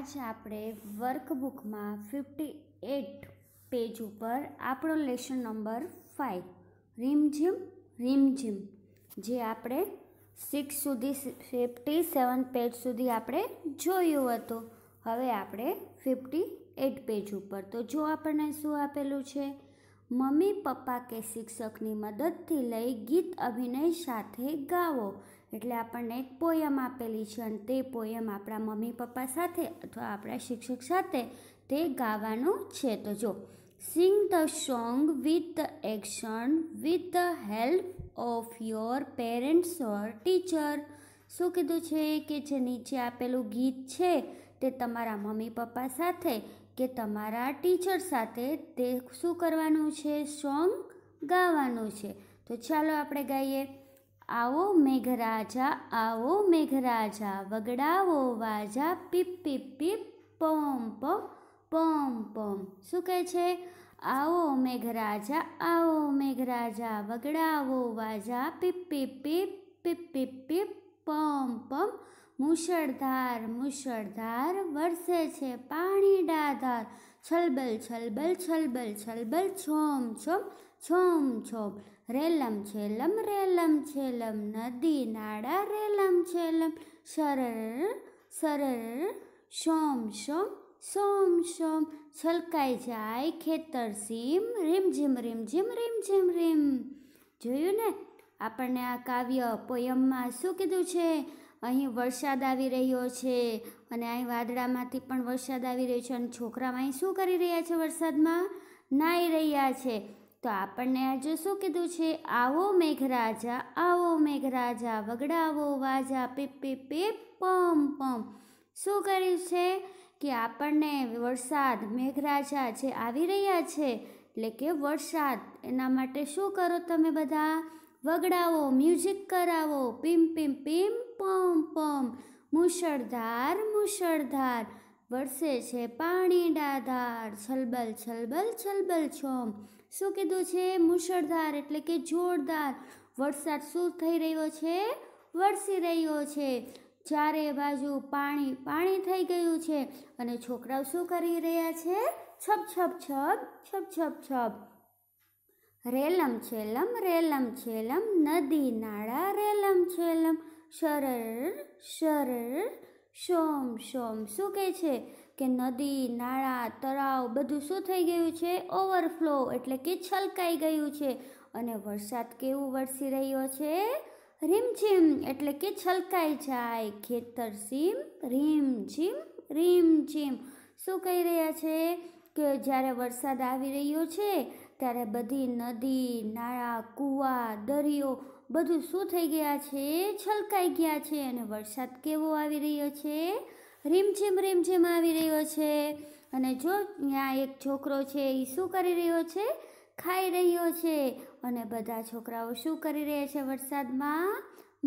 આજ આપણે વર્કબુકમાં fifty at page ઉપર આપણો લેશન નંબર ફાઇવ રીમઝીમ રીમઝીમ જે આપણે સિક્સ સુધી ફિફ્ટી સેવન પેજ સુધી આપણે જોયું હતું હવે આપણે ફિફ્ટી એટ પેજ ઉપર તો જો આપણને શું આપેલું છે મમ્મી પપ્પા કે શિક્ષકની મદદથી લઈ ગીત અભિનય સાથે ગાવો એટલે આપણને એક પોયમ આપેલી છે અને તે પોયમ આપણા મમ્મી પપ્પા સાથે અથવા આપણા શિક્ષક સાથે તે ગાવાનું છે તો જો sing the song with the action with the help of your parents or teacher શું કીધું છે કે જે નીચે આપેલું ગીત છે તે તમારા મમ્મી પપ્પા સાથે કે તમારા ટીચર સાથે તે શું કરવાનું છે સોંગ ગાવાનું છે તો ચાલો આપણે ગાઈએ આવો મેઘરાજા આવો મેઘરાજા વગડાવો વાજા પીપ પીપ પીપ પોમ પોમ પોમ પોમ શું કહે છે આવો મેઘરાજા આવો મેઘરાજા વગડાવો વાજા પીપ પીપ પીપ પીપ પીપ પીપ પમ પમ મુશળધાર મુશળધાર વરસે છે પાણી ડાધાર છલબલ છલબલ છલબલ છલબલ છોમ છોમ છોમ છોમ રેલમ છેલમ રેલમ છેલમ નદી નાડા રેલમ છેલમ સરર સરર સોમ સોમ સોમ સોમ છલકાઈ જાય ખેતર સીમ રીમ ઝીમ રીમ ઝીમ રીમ ઝીમ રીમ જોયું ને આપણને આ કાવ્ય પોયમમાં શું કીધું છે અહીં વરસાદ આવી રહ્યો છે અને અહીં વાદળામાંથી પણ વરસાદ આવી રહ્યો છે અને છોકરામાં અહીં શું કરી રહ્યા છે વરસાદમાં નાહી રહ્યા છે તો આપણને આજે શું કીધું છે આવો મેઘરાજા આવો મેઘરાજા વગડાવો વાજા પીપ પીપ પીપ પમ પમ શું કર્યું છે કે આપણને વરસાદ મેઘરાજા જે આવી રહ્યા છે એટલે કે વરસાદ એના માટે શું કરો તમે બધા વગડાવો મ્યુઝિક કરાવો પીમ પીમ પીમ પમ પમ મુશળધાર મુશળધાર વરસે છે પાણી ડાધાર છલબલ છલબલ છલબલ છોમ શું કીધું છે મુશળધાર એટલે કે જોરદાર વરસાદ શું થઈ રહ્યો છે વરસી રહ્યો છે ચારે બાજુ પાણી પાણી થઈ ગયું છે અને છોકરાઓ શું કરી રહ્યા છે છપ છપ છપ છપ છપ છપ રેલમ છેલમ રેલમ છેલમ નદી નાળા રેલમ છેલમ શરર શરર શોમ શોમ શું કહે છે કે નદી નાળા તળાવ બધું શું થઈ ગયું છે ઓવરફ્લો એટલે કે છલકાઈ ગયું છે અને વરસાદ કેવું વરસી રહ્યો છે રીમઝીમ એટલે કે છલકાઈ જાય ખેતર સીમ રીમઝીમ રીમઝીમ શું કહી રહ્યા છે કે જ્યારે વરસાદ આવી રહ્યો છે ત્યારે બધી નદી નાળા કૂવા દરિયો બધું શું થઈ ગયા છે છલકાઈ ગયા છે અને વરસાદ કેવો આવી રહ્યો છે રીમઝીમ રીમઝીમ આવી રહ્યો છે અને જો ત્યાં એક છોકરો છે એ શું કરી રહ્યો છે ખાઈ રહ્યો છે અને બધા છોકરાઓ શું કરી રહ્યા છે વરસાદમાં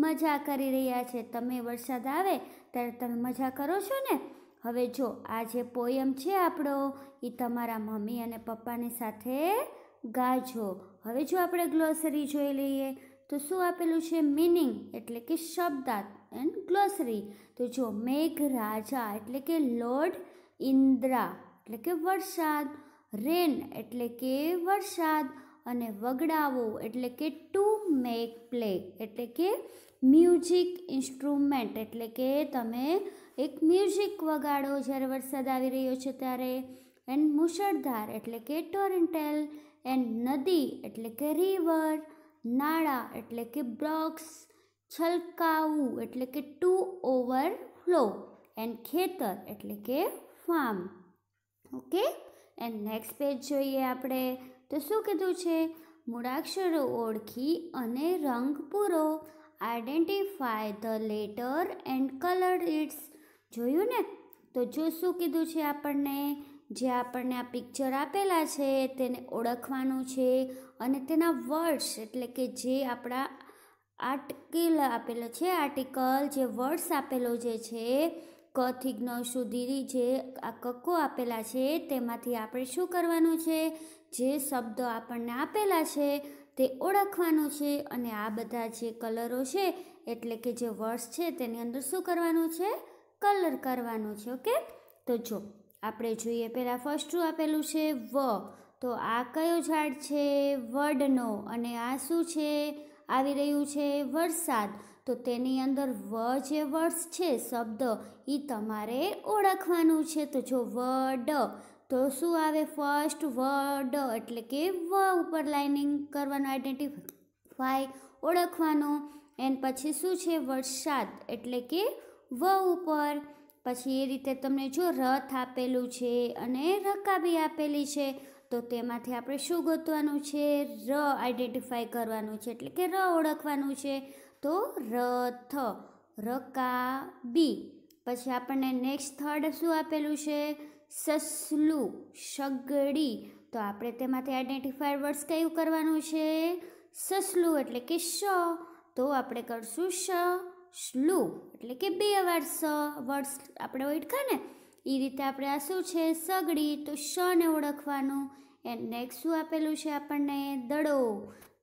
મજા કરી રહ્યા છે તમે વરસાદ આવે ત્યારે તમે મજા કરો છો ને હવે જો આ જે પોયમ છે આપણો એ તમારા મમ્મી અને પપ્પાની સાથે ગાજો હવે જો આપણે ગ્લોસરી જોઈ લઈએ તો શું આપેલું છે મિનિંગ એટલે કે શબ્દાર્થ એન્ડ ગ્લોસરી તો જો મેઘ રાજા એટલે કે લોર્ડ ઇન્દ્રા એટલે કે વરસાદ રેન એટલે કે વરસાદ અને વગડાવો એટલે કે ટુ મેક પ્લે એટલે કે મ્યુઝિક ઇન્સ્ટ્રુમેન્ટ એટલે કે તમે એક મ્યુઝિક વગાડો જ્યારે વરસાદ આવી રહ્યો છે ત્યારે એન્ડ મુશળધાર એટલે કે ટોરેન્ટેલ એન્ડ નદી એટલે કે રિવર નાળા એટલે કે બ્રોક્સ છલકાવું એટલે કે ટુ ઓવર ફ્લો એન્ડ ખેતર એટલે કે farm okay and next page જોઈએ આપણે તો શું કીધું છે મૂળાક્ષરો ઓળખી અને રંગ પૂરો identify the letter and colour it's જોયું ને તો જો શું કીધું છે આપણને જે આપણને આ પિક્ચર આપેલા છે તેને ઓળખવાનું છે અને તેના વર્ડ્સ એટલે કે જે આપણા આર્ટિકલ આપેલો છે આર્ટિકલ જે વર્ડ્સ આપેલો જે છે કથી જ્ઞ સુધી જે આ કક્કો આપેલા છે તેમાંથી આપણે શું કરવાનું છે જે શબ્દો આપણને આપેલા છે તે ઓળખવાનું છે અને આ બધા જે કલરો છે એટલે કે જે વર્ડ્સ છે તેની અંદર શું કરવાનું છે કલર કરવાનો છે ઓકે તો જો આપણે જોઈએ પહેલાં ફર્સ્ટ ફર્સ્ટનું આપેલું છે વ તો આ કયો ઝાડ છે વડનો અને આ શું છે આવી રહ્યું છે વરસાદ તો તેની અંદર વ જે વર્ષ છે શબ્દ એ તમારે ઓળખવાનું છે તો જો વડ તો શું આવે ફર્સ્ટ વડ એટલે કે વ ઉપર લાઇનિંગ કરવાનું આઈડેન્ટિફાય ઓળખવાનું એન પછી શું છે વરસાદ એટલે કે વ ઉપર પછી એ રીતે તમને જો રથ આપેલું છે અને રકાબી આપેલી છે તો તેમાંથી આપણે શું ગોતવાનું છે ર આઈડેન્ટિફાય કરવાનું છે એટલે કે ર ઓળખવાનું છે તો રથ રકા બી પછી આપણને નેક્સ્ટ થર્ડ શું આપેલું છે સસલું સગડી તો આપણે તેમાંથી આઈડેન્ટિફાય વર્ડ્સ કયું કરવાનું છે સસલું એટલે કે શ તો આપણે કરશું શ સ્લુ એટલે કે બે વાર સ વર્ડ્સ આપણે ઓળખા ને એ રીતે આપણે આ શું છે સગડી તો શને ઓળખવાનું એન્ડ નેક્સ્ટ શું આપેલું છે આપણને દડો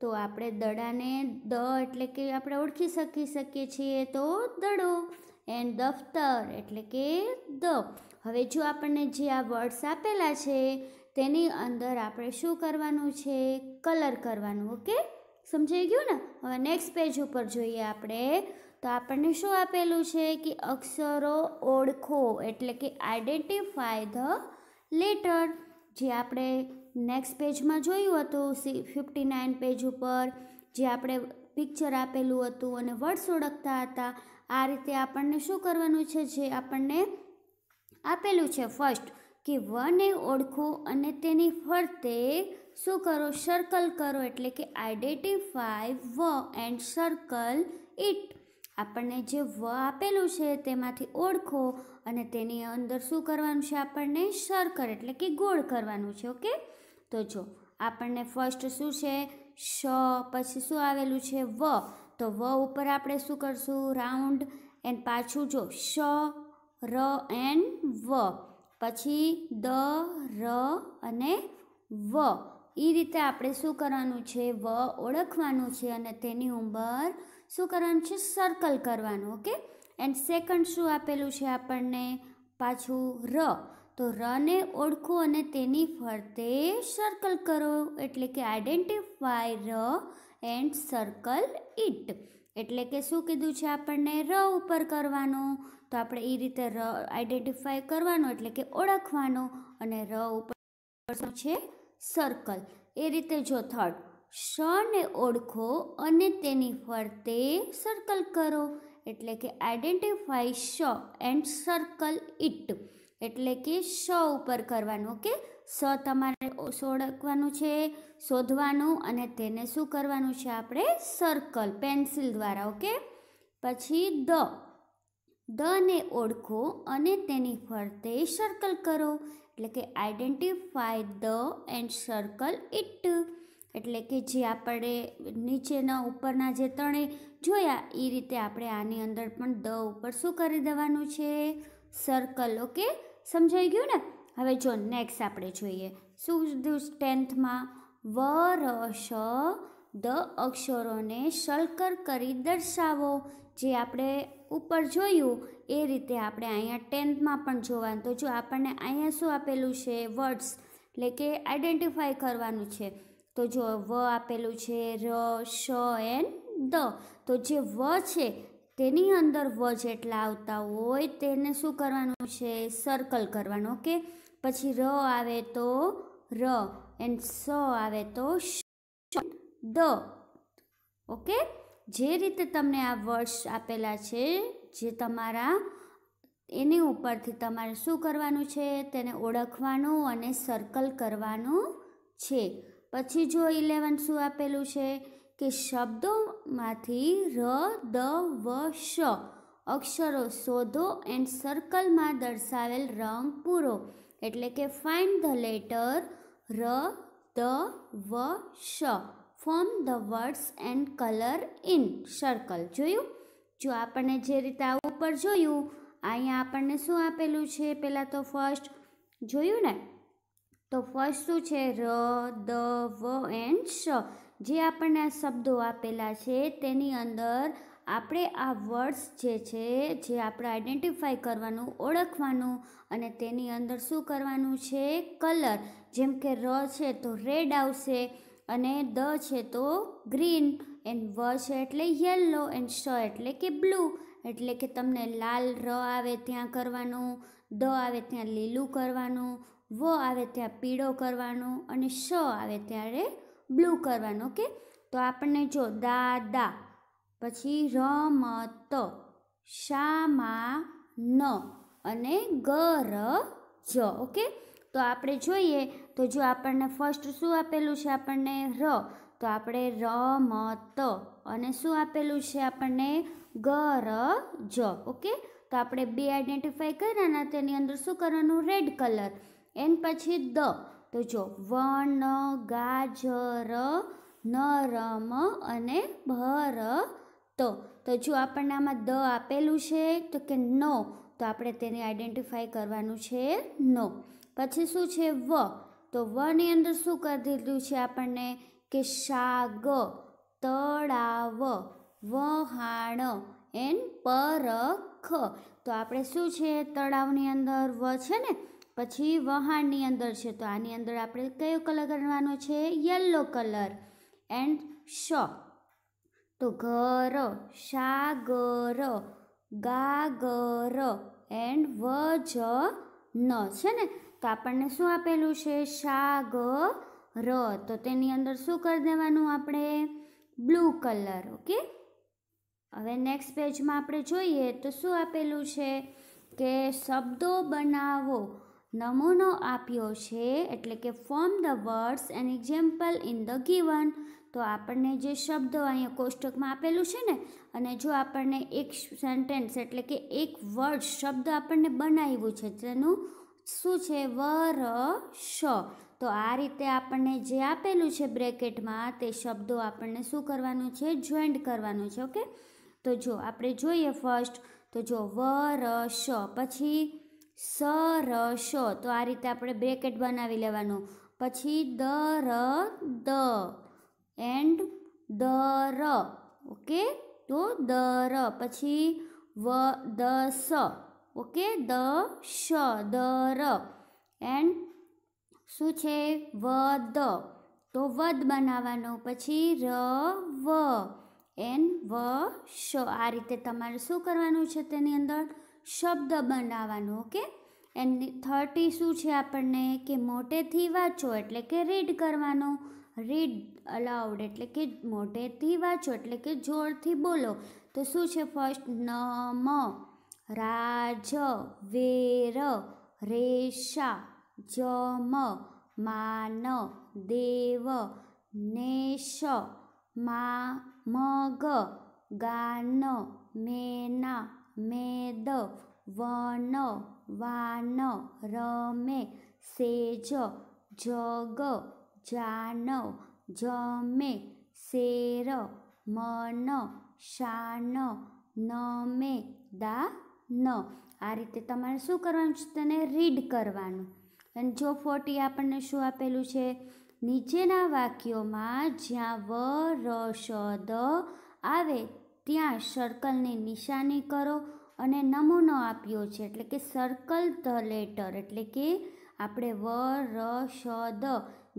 તો આપણે દડાને દ એટલે કે આપણે ઓળખી શકી શકીએ છીએ તો દડો એન્ડ દફતર એટલે કે દ હવે જો આપણને જે આ વર્ડ્સ આપેલા છે તેની અંદર આપણે શું કરવાનું છે કલર કરવાનું ઓકે સમજાઈ ગયું ને હવે નેક્સ્ટ પેજ ઉપર જોઈએ આપણે તો આપણને શું આપેલું છે કે અક્ષરો ઓળખો એટલે કે આઈડેન્ટિફાય ધ લેટર જે આપણે નેક્સ્ટ પેજમાં જોયું હતું સી ફિફ્ટી નાઇન પેજ ઉપર જે આપણે પિક્ચર આપેલું હતું અને વર્ડ્સ ઓળખતા હતા આ રીતે આપણને શું કરવાનું છે જે આપણને આપેલું છે ફર્સ્ટ કે વને ઓળખો અને તેની ફરતે શું કરો સર્કલ કરો એટલે કે આઈડેન્ટિફાઈ વ એન્ડ સર્કલ ઇટ આપણને જે વ આપેલું છે તેમાંથી ઓળખો અને તેની અંદર શું કરવાનું છે આપણને સર્કલ એટલે કે ગોળ કરવાનું છે ઓકે તો જો આપણને ફર્સ્ટ શું છે શ પછી શું આવેલું છે વ તો વ ઉપર આપણે શું કરશું રાઉન્ડ એન્ડ પાછું જો શ ર એન્ડ વ પછી દ ર અને વ એ રીતે આપણે શું કરવાનું છે વ ઓળખવાનું છે અને તેની ઉંમર શું કરવાનું છે સર્કલ કરવાનું ઓકે એન્ડ સેકન્ડ શું આપેલું છે આપણને પાછું ર તો રને ઓળખો અને તેની ફરતે સર્કલ કરો એટલે કે આઈડેન્ટિફાય ર એન્ડ સર્કલ ઇટ એટલે કે શું કીધું છે આપણને ર ઉપર કરવાનું તો આપણે એ રીતે ર આઈડેન્ટિફાય કરવાનો એટલે કે ઓળખવાનું અને ર ઉપર છે સર્કલ એ રીતે જો થર્ડ ને ઓળખો અને તેની ફરતે સર્કલ કરો એટલે કે આઈડેન્ટિફાય શ એન્ડ સર્કલ ઇટ એટલે કે સ ઉપર કરવાનું ઓકે સ તમારે ઓળખવાનું છે શોધવાનું અને તેને શું કરવાનું છે આપણે સર્કલ પેન્સિલ દ્વારા ઓકે પછી દ દને ઓળખો અને તેની ફરતે સર્કલ કરો એટલે કે identify the and circle it એટલે કે જે આપણે નીચેના ઉપરના જે ત્રણે જોયા એ રીતે આપણે આની અંદર પણ દ ઉપર શું કરી દેવાનું છે સર્કલ ઓકે સમજાઈ ગયું ને હવે જો નેક્સ્ટ આપણે જોઈએ શું ટેન્થમાં વ ર શ દ અક્ષરોને શળકર કરી દર્શાવો જે આપણે ઉપર જોયું એ રીતે આપણે અહીંયા ટેન્થમાં પણ જોવાનું તો જો આપણને અહીંયા શું આપેલું છે વર્ડ્સ એટલે કે આઈડેન્ટિફાય કરવાનું છે તો જો વ આપેલું છે ર શ એન દ તો જે વ છે તેની અંદર વ જેટલા આવતા હોય તેને શું કરવાનું છે સર્કલ કરવાનું ઓકે પછી ર આવે તો ર એન્ડ સ આવે તો દ ઓકે જે રીતે તમને આ વર્ડ્સ આપેલા છે જે તમારા એની ઉપરથી તમારે શું કરવાનું છે તેને ઓળખવાનું અને સર્કલ કરવાનું છે પછી જો ઇલેવન શું આપેલું છે કે શબ્દોમાંથી ર દ વ શ અક્ષરો શોધો એન્ડ સર્કલમાં દર્શાવેલ રંગ પૂરો એટલે કે ફાઇન્ડ ધ લેટર ર દ વ શ form the words and colour in circle જોયું જો આપણને જે રીતે આ ઉપર જોયું અહીંયા આપણને શું આપેલું છે પહેલાં તો ફર્સ્ટ જોયું ને તો ફર્સ્ટ શું છે ર દ વ એન્ડ શ જે આપણને આ શબ્દો આપેલા છે તેની અંદર આપણે આ વર્ડ્સ જે છે જે આપણે આઈડેન્ટિફાય કરવાનું ઓળખવાનું અને તેની અંદર શું કરવાનું છે કલર જેમ કે ર છે તો રેડ આવશે અને દ છે તો ગ્રીન એન્ડ વ છે એટલે યલો એન્ડ શ એટલે કે બ્લુ એટલે કે તમને લાલ ર આવે ત્યાં કરવાનું દ આવે ત્યાં લીલું કરવાનું વ આવે ત્યાં પીળો કરવાનું અને શ આવે ત્યારે બ્લુ કરવાનું ઓકે તો આપણને જો દાદા પછી રમત શામા ન અને ગર જ ઓકે તો આપણે જોઈએ તો જો આપણને ફર્સ્ટ શું આપેલું છે આપણને ર તો આપણે રમત અને શું આપેલું છે આપણને ગર જ ઓકે તો આપણે બે આઈડેન્ટિફાય કર્યા તેની અંદર શું કરવાનું રેડ કલર એન પછી દ તો જો વન ગાજર નરમ અને ભર તો તો જો આપણને આમાં દ આપેલું છે તો કે નો તો આપણે તેને આઈડેન્ટિફાઈ કરવાનું છે નો પછી શું છે વ તો વની અંદર શું કરી દીધું છે આપણને કે શાગ તળાવ વહાણ એન પરખ તો આપણે શું છે તળાવની અંદર વ છે ને પછી વહાણની અંદર છે તો આની અંદર આપણે કયો કલર કરવાનો છે યલો કલર એન્ડ શ તો ઘર સાગર ગાગર એન્ડ વજ ન છે ને તો આપણને શું આપેલું છે સાગ ર તો તેની અંદર શું કરી દેવાનું આપણે બ્લુ કલર ઓકે હવે નેક્સ્ટ પેજમાં આપણે જોઈએ તો શું આપેલું છે કે શબ્દો બનાવો નમૂનો આપ્યો છે એટલે કે form the words an example in the given તો આપણને જે શબ્દો અહીંયા કોષ્ટકમાં આપેલું છે ને અને જો આપણને એક સેન્ટેન્સ એટલે કે એક વર્ડ શબ્દ આપણને બનાવ્યું છે તેનું શું છે વર શ તો આ રીતે આપણને જે આપેલું છે બ્રેકેટમાં તે શબ્દો આપણને શું કરવાનું છે જોઈન્ટ કરવાનું છે ઓકે તો જો આપણે જોઈએ ફર્સ્ટ તો જો વર શ પછી સ સરસો તો આ રીતે આપણે બ્રેકેટ બનાવી લેવાનું પછી દ ર દ એન્ડ દ ર ઓકે તો દ ર પછી વ દ સ ઓકે દ શ દ ર એન્ડ શું છે વ દ તો વદ બનાવવાનું પછી ર વ એન્ડ વ શ આ રીતે તમારે શું કરવાનું છે તેની અંદર શબ્દ બનાવવાનો ઓકે એન્ડ થર્ટી શું છે આપણને કે મોટેથી વાંચો એટલે કે રીડ કરવાનો રીડ અલાઉડ એટલે કે મોટેથી વાંચો એટલે કે જોરથી બોલો તો શું છે ફર્સ્ટ ન મ રાજ વેર રેશા જમ માન દેવ નેશ મા મગ ગાન મેના મેદ વન વાન રમે સેજ જગ જાન જમે શેર મન શાન નમે દા ન આ રીતે તમારે શું કરવાનું છે તેને રીડ કરવાનું અને જો ફોર્ટી આપણને શું આપેલું છે નીચેના વાક્યોમાં જ્યાં વ ર દ આવે ત્યાં સર્કલની નિશાની કરો અને નમૂનો આપ્યો છે એટલે કે સર્કલ ધ લેટર એટલે કે આપણે વ ર શ દ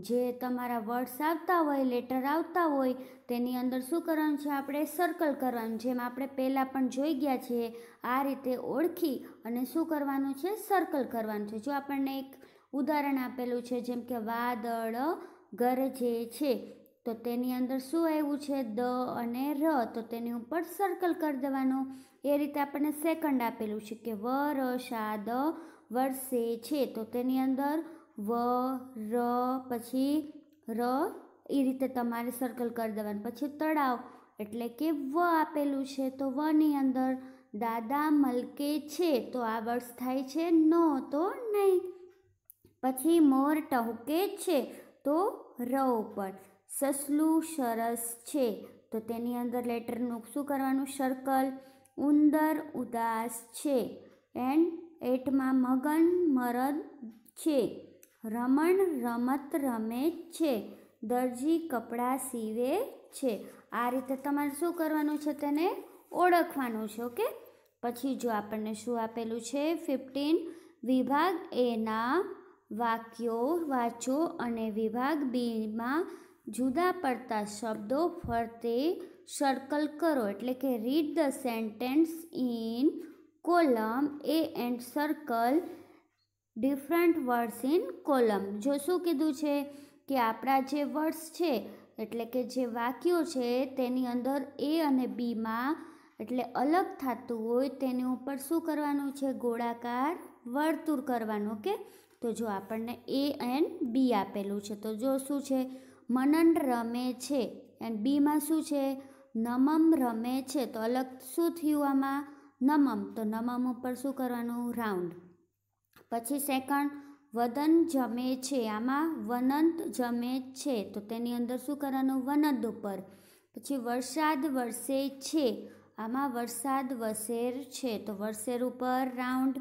જે તમારા વર્ડ્સ આવતા હોય લેટર આવતા હોય તેની અંદર શું કરવાનું છે આપણે સર્કલ કરવાનું જેમ આપણે પહેલાં પણ જોઈ ગયા છીએ આ રીતે ઓળખી અને શું કરવાનું છે સર્કલ કરવાનું છે જો આપણને એક ઉદાહરણ આપેલું છે જેમ કે વાદળ ગરજે છે તો તેની અંદર શું આવ્યું છે દ અને ર તો તેની ઉપર સર્કલ કરી દેવાનું એ રીતે આપણને સેકન્ડ આપેલું છે કે વ ર શા દ વરસે છે તો તેની અંદર વ ર પછી ર એ રીતે તમારે સર્કલ કરી દેવાનું પછી તળાવ એટલે કે વ આપેલું છે તો વની અંદર દાદા મલકે છે તો આ વર્ષ થાય છે નો તો નહીં પછી મોર ટહુકે છે તો ર ઉપર સસલું સરસ છે તો તેની અંદર લેટરનું શું કરવાનું સર્કલ ઉંદર ઉદાસ છે એન્ડ એટમાં મગન મરદ છે રમણ રમત રમે છે દરજી કપડાં સીવે છે આ રીતે તમારે શું કરવાનું છે તેને ઓળખવાનું છે ઓકે પછી જો આપણને શું આપેલું છે ફિફ્ટીન વિભાગ એના વાક્યો વાંચો અને વિભાગ બીમાં જુદા પડતા શબ્દો ફરતે સર્કલ કરો એટલે કે read the sentence in column A and circle different words in column જો શું કીધું છે કે આપણા જે વર્ડ્સ છે એટલે કે જે વાક્યો છે તેની અંદર એ અને બીમાં એટલે અલગ થતું હોય તેની ઉપર શું કરવાનું છે ગોળાકાર વર્તુળ કરવાનું ઓકે તો જો આપણને એ એન્ડ બી આપેલું છે તો જો શું છે મનન રમે છે એન્ડ બીમાં શું છે નમમ રમે છે તો અલગ શું થયું આમાં નમમ તો નમમ ઉપર શું કરવાનું રાઉન્ડ પછી સેકન્ડ વદન જમે છે આમાં વનંત જમે છે તો તેની અંદર શું કરવાનું વનંત ઉપર પછી વરસાદ વરસે છે આમાં વરસાદ વસેર છે તો વરસેર ઉપર રાઉન્ડ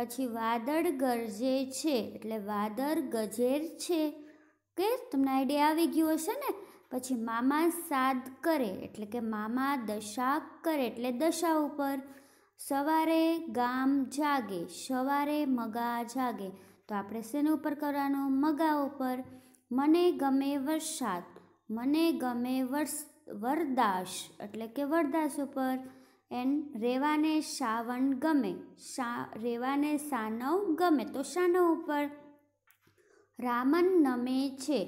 પછી વાદળ ગરજે છે એટલે વાદળ ગજેર છે કે તમને આઈડિયા આવી ગયું હશે ને પછી મામા સાદ કરે એટલે કે મામા દશા કરે એટલે દશા ઉપર સવારે ગામ જાગે સવારે મગા જાગે તો આપણે શેના ઉપર કરવાનો મગા ઉપર મને ગમે વરસાદ મને ગમે વર્ષ વરદાશ એટલે કે વરદાસ ઉપર એન રેવાને સાવન ગમે શા રેવાને સાનવ ગમે તો સાનવ ઉપર રામન નમે છે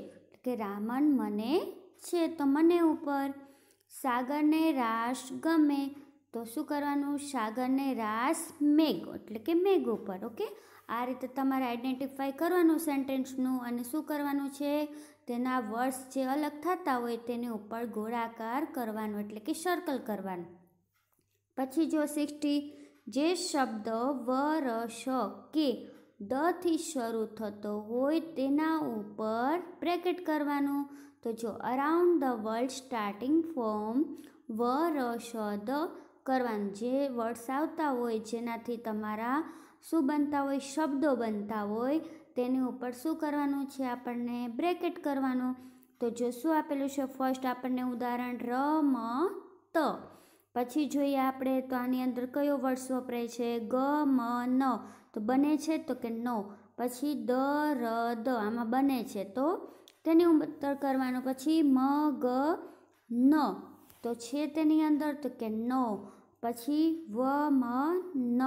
કે રામન મને છે તો મને ઉપર સાગરને રાસ ગમે તો શું કરવાનું સાગરને રાસ મેઘ એટલે કે મેઘ ઉપર ઓકે આ રીતે તમારે આઈડેન્ટિફાઈ કરવાનું સેન્ટેન્સનું અને શું કરવાનું છે તેના વર્ષ જે અલગ થતા હોય તેની ઉપર ગોળાકાર કરવાનો એટલે કે સર્કલ કરવાનું પછી જો સિક્સટી જે શબ્દ વ રસ કે દથી શરૂ થતો હોય તેના ઉપર બ્રેકેટ કરવાનું તો જો around the world starting form વ ર શ દ કરવાનું જે વર્ડ્સ આવતા હોય જેનાથી તમારા શું બનતા હોય શબ્દો બનતા હોય તેની ઉપર શું કરવાનું છે આપણને બ્રેકેટ કરવાનું તો જો શું આપેલું છે ફર્સ્ટ આપણને ઉદાહરણ ર મ ત પછી જોઈએ આપણે તો આની અંદર કયો વર્ડ્સ વપરાય છે ગ મ ન તો બને છે તો કે નો પછી દ ર દ આમાં બને છે તો તેની ઉત્તર કરવાનો પછી મ ગ ન તો છે તેની અંદર તો કે નો પછી વ મ ન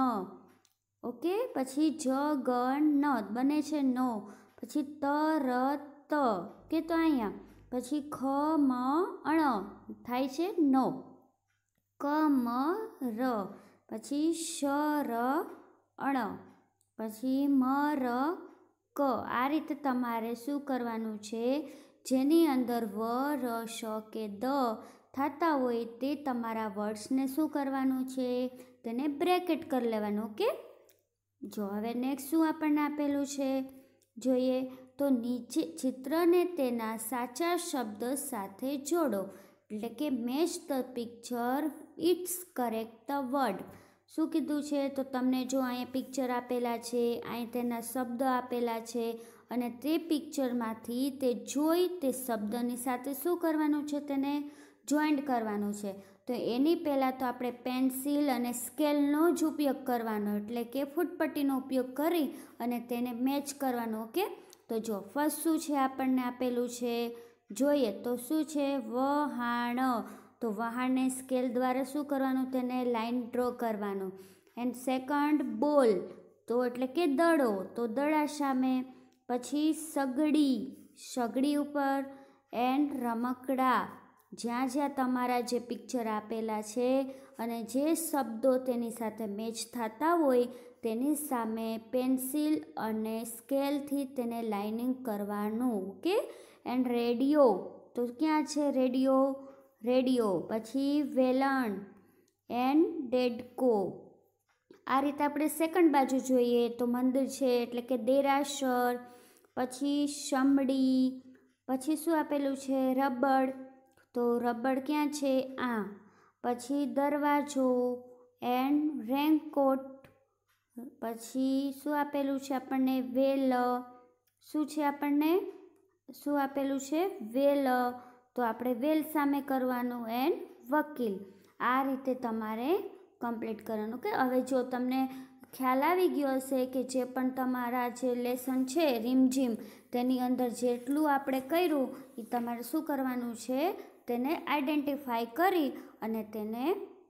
ઓકે પછી જ ગ ન બને છે નો પછી ત ર ત કે તો અહીંયા પછી ખ મ અણ થાય છે નો ક મ ર પછી શ ર અણ પછી મ ર ક આ રીતે તમારે શું કરવાનું છે જેની અંદર વ ર શ કે દ થતા હોય તે તમારા વર્ડ્સને શું કરવાનું છે તેને બ્રેકેટ કરી લેવાનું કે જો હવે નેક્સ્ટ શું આપણને આપેલું છે જોઈએ તો નીચે ચિત્રને તેના સાચા શબ્દ સાથે જોડો એટલે કે match the picture it's correct the word શું કીધું છે તો તમને જો અહીંયા પિક્ચર આપેલા છે અહીં તેના શબ્દ આપેલા છે અને તે પિક્ચરમાંથી તે જોઈ તે શબ્દની સાથે શું કરવાનું છે તેને જોઈન્ટ કરવાનું છે તો એની પહેલાં તો આપણે પેન્સિલ અને સ્કેલનો જ ઉપયોગ કરવાનો એટલે કે ફૂટપટ્ટીનો ઉપયોગ કરી અને તેને મેચ કરવાનો ઓકે તો જો ફર્સ્ટ શું છે આપણને આપેલું છે જોઈએ તો શું છે વહાણ તો વહાણને સ્કેલ દ્વારા શું કરવાનું તેને લાઇન ડ્રો કરવાનું એન્ડ સેકન્ડ બોલ તો એટલે કે દડો તો દડા સામે પછી સગડી સગડી ઉપર એન્ડ રમકડા જ્યાં જ્યાં તમારા જે પિક્ચર આપેલા છે અને જે શબ્દો તેની સાથે મેચ થતા હોય તેની સામે પેન્સિલ અને સ્કેલથી તેને લાઇનિંગ કરવાનું ઓકે એન્ડ રેડિયો તો ક્યાં છે રેડિયો રેડિયો પછી વેલણ એન્ડ ડેડકો આ રીતે આપણે સેકન્ડ બાજુ જોઈએ તો મંદિર છે એટલે કે દેરાસર પછી શમડી પછી શું આપેલું છે રબડ તો રબડ ક્યાં છે આ પછી દરવાજો એન્ડ રેનકોટ પછી શું આપેલું છે આપણને વેલ શું છે આપણને શું આપેલું છે વેલ તો આપણે વેલ સામે કરવાનું એન્ડ વકીલ આ રીતે તમારે કમ્પ્લીટ કરવાનું કે હવે જો તમને ખ્યાલ આવી ગયો હશે કે જે પણ તમારા જે લેસન છે રીમઝીમ તેની અંદર જેટલું આપણે કર્યું એ તમારે શું કરવાનું છે તેને આઈડેન્ટિફાઈ કરી અને તેને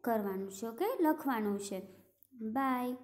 કરવાનું છે ઓકે લખવાનું છે બાય